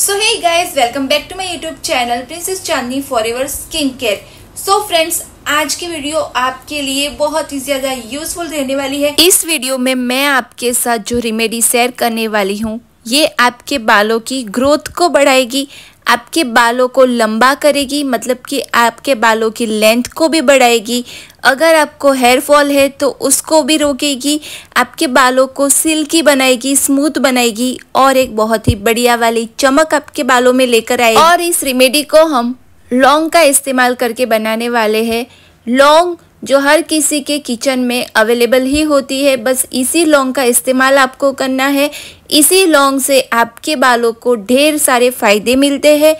so hey guys welcome back to my YouTube channel princess Chandni forever skin care so friends आज की video आपके लिए बहुत ही ज्यादा यूजफुल रहने वाली है इस वीडियो में मैं आपके साथ जो रेमेडी शेयर करने वाली हूँ ये आपके बालों की ग्रोथ को बढ़ाएगी आपके बालों को लंबा करेगी मतलब कि आपके बालों की लेंथ को भी बढ़ाएगी अगर आपको हेयर फॉल है तो उसको भी रोकेगी आपके बालों को सिल्की बनाएगी स्मूथ बनाएगी और एक बहुत ही बढ़िया वाली चमक आपके बालों में लेकर आएगी और इस रेमेडी को हम लौंग का इस्तेमाल करके बनाने वाले हैं लौंग जो हर किसी के किचन में अवेलेबल ही होती है बस इसी लौंग का इस्तेमाल आपको करना है इसी लौंग से आपके बालों को ढेर सारे फायदे मिलते हैं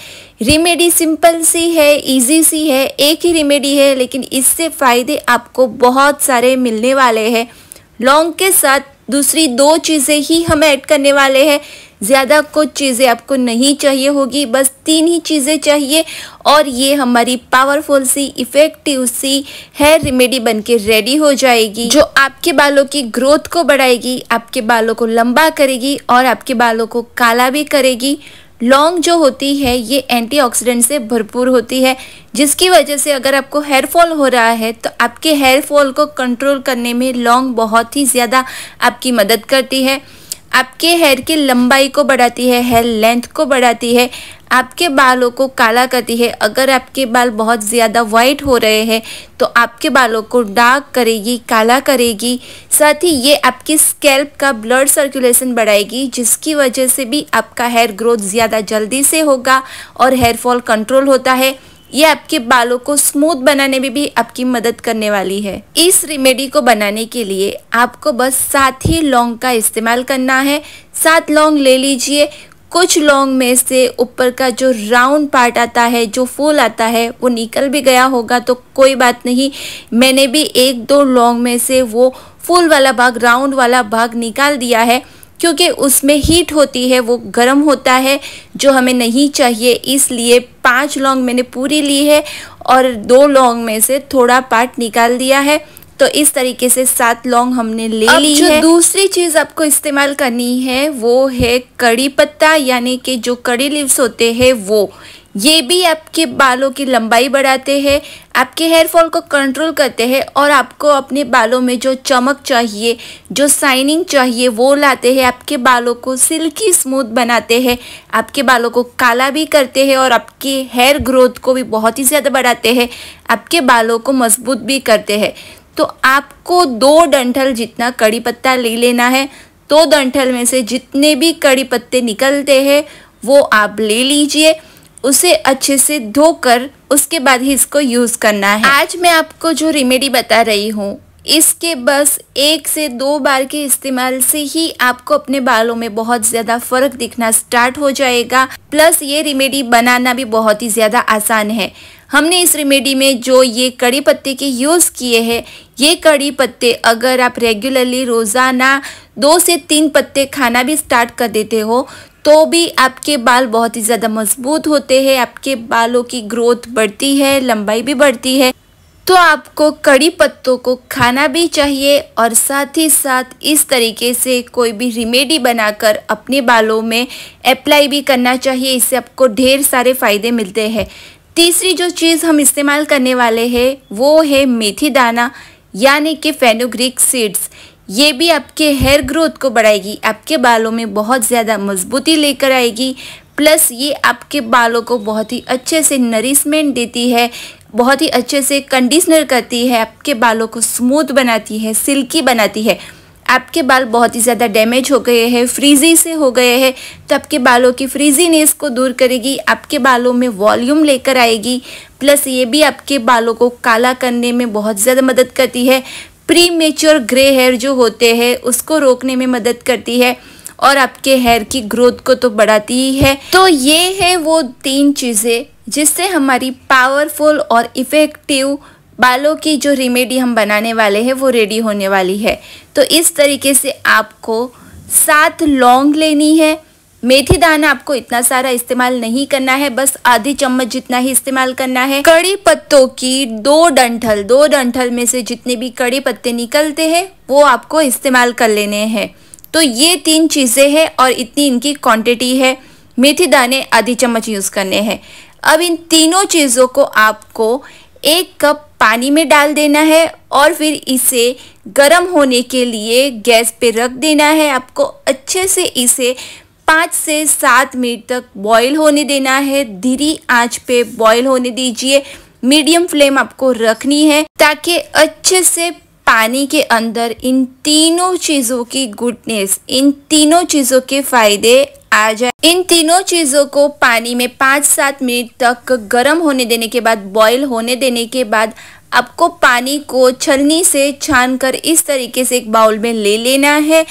रिमेडी सिंपल सी है इजी सी है एक ही रिमेडी है लेकिन इससे फ़ायदे आपको बहुत सारे मिलने वाले हैं लौंग के साथ दूसरी दो चीज़ें ही हम ऐड करने वाले हैं ज़्यादा कुछ चीज़ें आपको नहीं चाहिए होगी बस तीन ही चीज़ें चाहिए और ये हमारी पावरफुल सी इफ़ेक्टिव सी हेयर रेमेडी बनके रेडी हो जाएगी जो आपके बालों की ग्रोथ को बढ़ाएगी आपके बालों को लंबा करेगी और आपके बालों को काला भी करेगी लौंग जो होती है ये एंटीऑक्सीडेंट से भरपूर होती है जिसकी वजह से अगर आपको हेयर फॉल हो रहा है तो आपके हेयर फॉल को कंट्रोल करने में लौंग बहुत ही ज़्यादा आपकी मदद करती है आपके हेयर की लंबाई को बढ़ाती है हेयर लेंथ को बढ़ाती है आपके बालों को काला करती है अगर आपके बाल बहुत ज़्यादा वाइट हो रहे हैं तो आपके बालों को डार्क करेगी काला करेगी साथ ही ये आपकी स्कैल्प का ब्लड सर्कुलेशन बढ़ाएगी जिसकी वजह से भी आपका हेयर ग्रोथ ज़्यादा जल्दी से होगा और हेयर फॉल कंट्रोल होता है ये आपके बालों को स्मूथ बनाने में भी आपकी मदद करने वाली है इस रेमेडी को बनाने के लिए आपको बस सात ही लौंग का इस्तेमाल करना है सात लौंग ले लीजिए कुछ लॉन्ग में से ऊपर का जो राउंड पार्ट आता है जो फूल आता है वो निकल भी गया होगा तो कोई बात नहीं मैंने भी एक दो लॉन्ग में से वो फूल वाला भाग राउंड वाला भाग निकाल दिया है क्योंकि उसमें हीट होती है वो गर्म होता है जो हमें नहीं चाहिए इसलिए पांच लॉन्ग मैंने पूरी ली है और दो लोंग में से थोड़ा पार्ट निकाल दिया है तो इस तरीके से सात लौंग हमने ले ली है दूसरी चीज़ आपको इस्तेमाल करनी है वो है कड़ी पत्ता यानी कि जो कड़ी लिव्स होते हैं वो ये भी आपके बालों की लंबाई बढ़ाते हैं आपके हेयर फॉल को कंट्रोल करते हैं और आपको अपने बालों में जो चमक चाहिए जो शाइनिंग चाहिए वो लाते हैं आपके बालों को सिल्की स्मूथ बनाते हैं आपके बालों को काला भी करते हैं और आपके हेयर ग्रोथ को भी बहुत ही ज़्यादा बढ़ाते हैं आपके बालों को मजबूत भी करते हैं तो आपको दो डंठल जितना कड़ी पत्ता ले लेना है दो डंठल में से जितने भी कड़ी पत्ते निकलते हैं वो आप ले लीजिए उसे अच्छे से धोकर उसके बाद ही इसको यूज़ करना है आज मैं आपको जो रेमेडी बता रही हूँ इसके बस एक से दो बार के इस्तेमाल से ही आपको अपने बालों में बहुत ज़्यादा फ़र्क दिखना स्टार्ट हो जाएगा प्लस ये रेमेडी बनाना भी बहुत ही ज़्यादा आसान है हमने इस रेमेडी में जो ये कड़ी पत्ते के यूज़ किए हैं ये कड़ी पत्ते अगर आप रेगुलरली रोज़ाना दो से तीन पत्ते खाना भी स्टार्ट कर देते हो तो भी आपके बाल बहुत ही ज़्यादा मजबूत होते हैं आपके बालों की ग्रोथ बढ़ती है लंबाई भी बढ़ती है तो आपको कड़ी पत्तों को खाना भी चाहिए और साथ ही साथ इस तरीके से कोई भी रिमेडी बनाकर अपने बालों में अप्लाई भी करना चाहिए इससे आपको ढेर सारे फ़ायदे मिलते हैं तीसरी जो चीज़ हम इस्तेमाल करने वाले हैं वो है मेथी दाना यानी कि फेनोग्रिक सीड्स ये भी आपके हेयर ग्रोथ को बढ़ाएगी आपके बालों में बहुत ज़्यादा मजबूती लेकर आएगी प्लस ये आपके बालों को बहुत ही अच्छे से नरिशमेंट देती है बहुत ही अच्छे से कंडीशनर करती है आपके बालों को स्मूथ बनाती है सिल्की बनाती है आपके बाल बहुत ही ज़्यादा डैमेज हो गए हैं फ्रीजी से हो गए हैं तो आपके बालों की फ्रीजीनेस को दूर करेगी आपके बालों में वॉल्यूम लेकर आएगी प्लस ये भी आपके बालों को काला करने में बहुत ज़्यादा मदद करती है प्री मेच्योर ग्रे हेयर जो होते हैं उसको रोकने में मदद करती है और आपके हेयर की ग्रोथ को तो बढ़ाती ही है तो ये है वो तीन चीज़ें जिससे हमारी पावरफुल और इफ़ेक्टिव बालों की जो रेमेडी हम बनाने वाले हैं वो रेडी होने वाली है तो इस तरीके से आपको सात लौंग लेनी है मेथी दाना आपको इतना सारा इस्तेमाल नहीं करना है बस आधी चम्मच जितना ही इस्तेमाल करना है कड़ी पत्तों की दो डंठल दो डंठल में से जितने भी कड़ी पत्ते निकलते हैं वो आपको इस्तेमाल कर लेने हैं तो ये तीन चीज़ें हैं और इतनी इनकी क्वांटिटी है मेथी दाने आधी चम्मच यूज़ करने हैं अब इन तीनों चीज़ों को आपको एक कप पानी में डाल देना है और फिर इसे गर्म होने के लिए गैस पे रख देना है आपको अच्छे से इसे पाँच से सात मिनट तक बॉईल होने देना है धीरी आंच पे बॉईल होने दीजिए मीडियम फ्लेम आपको रखनी है ताकि अच्छे से पानी के अंदर इन तीनों चीज़ों की गुडनेस इन तीनों चीज़ों के फायदे आ जाए इन तीनों चीज़ों को पानी में पांच सात मिनट तक गर्म होने देने के बाद बॉईल होने देने के बाद आपको पानी को छलनी से छान कर इस तरीके से एक बाउल में ले लेना है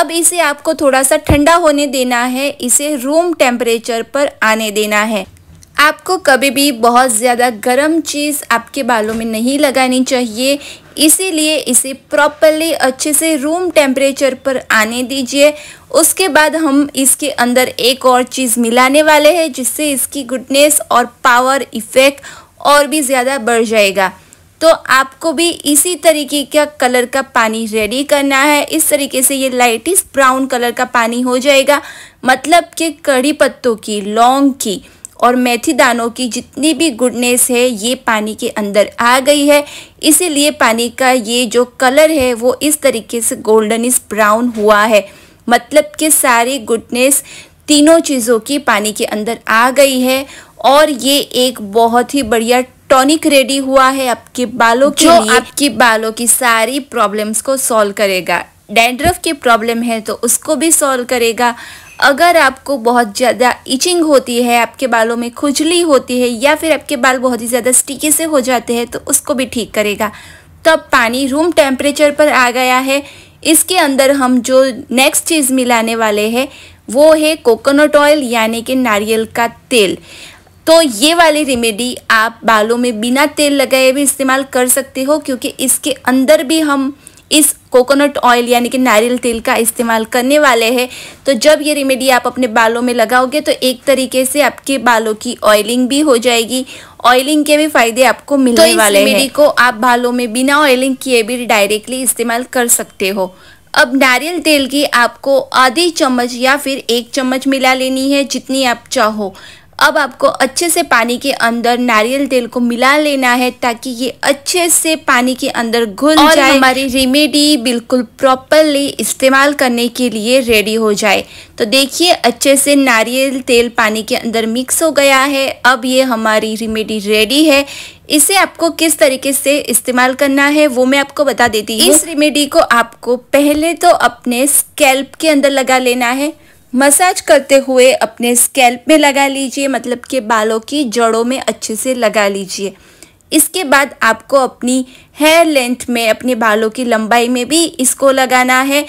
अब इसे आपको थोड़ा सा ठंडा होने देना है इसे रूम टेम्परेचर पर आने देना है आपको कभी भी बहुत ज़्यादा गर्म चीज़ आपके बालों में नहीं लगानी चाहिए इसीलिए इसे प्रॉपरली अच्छे से रूम टेम्परेचर पर आने दीजिए उसके बाद हम इसके अंदर एक और चीज़ मिलाने वाले हैं जिससे इसकी गुडनेस और पावर इफ़ेक्ट और भी ज़्यादा बढ़ जाएगा तो आपको भी इसी तरीके का कलर का पानी रेडी करना है इस तरीके से ये लाइटिस ब्राउन कलर का पानी हो जाएगा मतलब कि कड़ी पत्तों की लौंग की और मेथी दानों की जितनी भी गुडनेस है ये पानी के अंदर आ गई है इसीलिए पानी का ये जो कलर है वो इस तरीके से गोल्डन इस ब्राउन हुआ है मतलब कि सारी गुडनेस तीनों चीज़ों की पानी के अंदर आ गई है और ये एक बहुत ही बढ़िया टॉनिक रेडी हुआ है आपके बालों के लिए आपकी बालों की सारी प्रॉब्लम्स को सॉल्व करेगा डैंड्रफ की प्रॉब्लम है तो उसको भी सॉल्व करेगा अगर आपको बहुत ज़्यादा इचिंग होती है आपके बालों में खुजली होती है या फिर आपके बाल बहुत ही ज़्यादा स्टिकी से हो जाते हैं तो उसको भी ठीक करेगा तो अब पानी रूम टेम्परेचर पर आ गया है इसके अंदर हम जो नेक्स्ट चीज़ मिलाने वाले हैं वो है कोकोनट ऑयल यानी कि नारियल का तेल तो ये वाली रेमेडी आप बालों में बिना तेल लगाए भी इस्तेमाल कर सकते हो क्योंकि इसके अंदर भी हम इस कोकोनट ऑयल यानी कि नारियल तेल का इस्तेमाल करने वाले हैं तो जब ये रेमेडी आप अपने बालों में लगाओगे तो एक तरीके से आपके बालों की ऑयलिंग भी हो जाएगी ऑयलिंग के भी फायदे आपको तो मिलने तो वाले रेमेडी को आप बालों में बिना ऑयलिंग किए भी डायरेक्टली इस्तेमाल कर सकते हो अब नारियल तेल की आपको आधी चम्मच या फिर एक चम्मच मिला लेनी है जितनी आप चाहो अब आपको अच्छे से पानी के अंदर नारियल तेल को मिला लेना है ताकि ये अच्छे से पानी के अंदर घुल और जाए हमारी रेमेडी बिल्कुल प्रॉपरली इस्तेमाल करने के लिए रेडी हो जाए तो देखिए अच्छे से नारियल तेल पानी के अंदर मिक्स हो गया है अब ये हमारी रेमेडी रेडी है इसे आपको किस तरीके से इस्तेमाल करना है वो मैं आपको बता देती हूँ इस रेमेडी को आपको पहले तो अपने स्कैल्प के अंदर लगा लेना है मसाज करते हुए अपने स्कैल्प में लगा लीजिए मतलब कि बालों की जड़ों में अच्छे से लगा लीजिए इसके बाद आपको अपनी हेयर लेंथ में अपने बालों की लंबाई में भी इसको लगाना है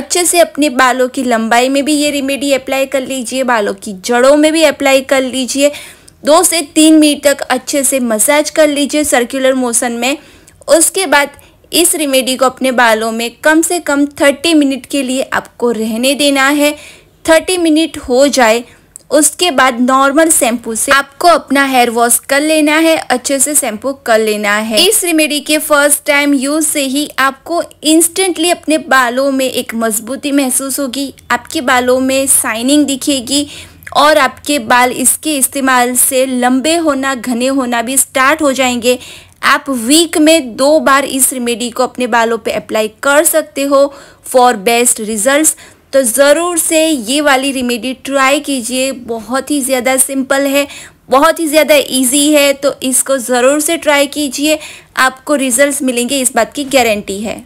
अच्छे से अपने बालों की लंबाई में भी ये रेमेडी अप्लाई कर लीजिए बालों की जड़ों में भी अप्लाई कर लीजिए दो से तीन मिनट तक अच्छे से मसाज कर लीजिए सर्कुलर मोशन में उसके बाद इस रेमेडी को अपने बालों में कम से कम थर्टी मिनट के लिए आपको रहने देना है 30 मिनट हो जाए उसके बाद नॉर्मल शैम्पू से आपको अपना हेयर वॉश कर लेना है अच्छे से शैम्पू कर लेना है इस रेमेडी के फर्स्ट टाइम यूज से ही आपको इंस्टेंटली अपने बालों में एक मजबूती महसूस होगी आपके बालों में शाइनिंग दिखेगी और आपके बाल इसके इस्तेमाल से लंबे होना घने होना भी स्टार्ट हो जाएंगे आप वीक में दो बार इस रेमेडी को अपने बालों पे अप्लाई कर सकते हो फॉर बेस्ट रिजल्ट्स तो ज़रूर से ये वाली रेमेडी ट्राई कीजिए बहुत ही ज़्यादा सिंपल है बहुत ही ज़्यादा इजी है तो इसको ज़रूर से ट्राई कीजिए आपको रिजल्ट्स मिलेंगे इस बात की गारंटी है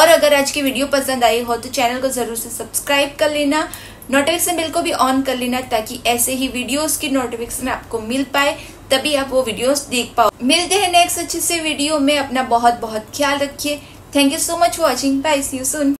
और अगर आज की वीडियो पसंद आई हो तो चैनल को ज़रूर से सब्सक्राइब कर लेना नोटिफिकेशन बिल को भी ऑन कर लेना ताकि ऐसे ही वीडियोस की नोटिफिकेशन आपको मिल पाए तभी आप वो वीडियोस देख पाओ मिलते हैं नेक्स्ट अच्छे से वीडियो में अपना बहुत बहुत ख्याल रखिए thank you so much watching bye see you soon